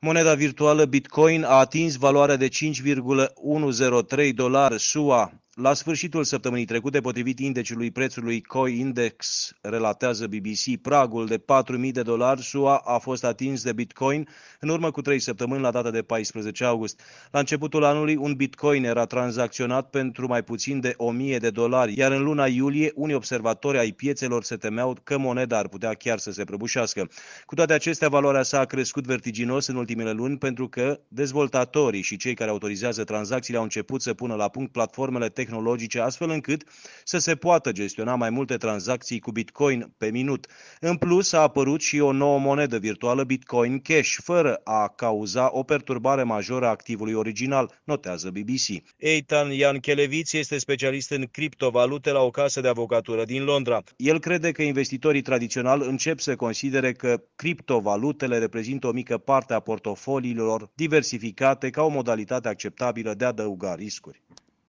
Moneda virtuală Bitcoin a atins valoarea de 5,103 dolari SUA la sfârșitul săptămânii trecute, potrivit indeciului prețului coi index relatează BBC, pragul de 4.000 de dolari SUA a fost atins de Bitcoin în urmă cu 3 săptămâni la data de 14 august. La începutul anului, un Bitcoin era tranzacționat pentru mai puțin de 1.000 de dolari, iar în luna iulie, unii observatori ai piețelor se temeau că moneda ar putea chiar să se prăbușească. Cu toate acestea, valoarea sa a crescut vertiginos în ultimele luni pentru că dezvoltatorii și cei care autorizează tranzacțiile au început să pună la punct platformele tehnologice tehnologice, astfel încât să se poată gestiona mai multe tranzacții cu Bitcoin pe minut. În plus, a apărut și o nouă monedă virtuală, Bitcoin Cash, fără a cauza o perturbare majoră a activului original, notează BBC. Eitan Iankeleviț este specialist în criptovalute la o casă de avocatură din Londra. El crede că investitorii tradițional încep să considere că criptovalutele reprezintă o mică parte a portofoliilor diversificate ca o modalitate acceptabilă de a adăuga riscuri.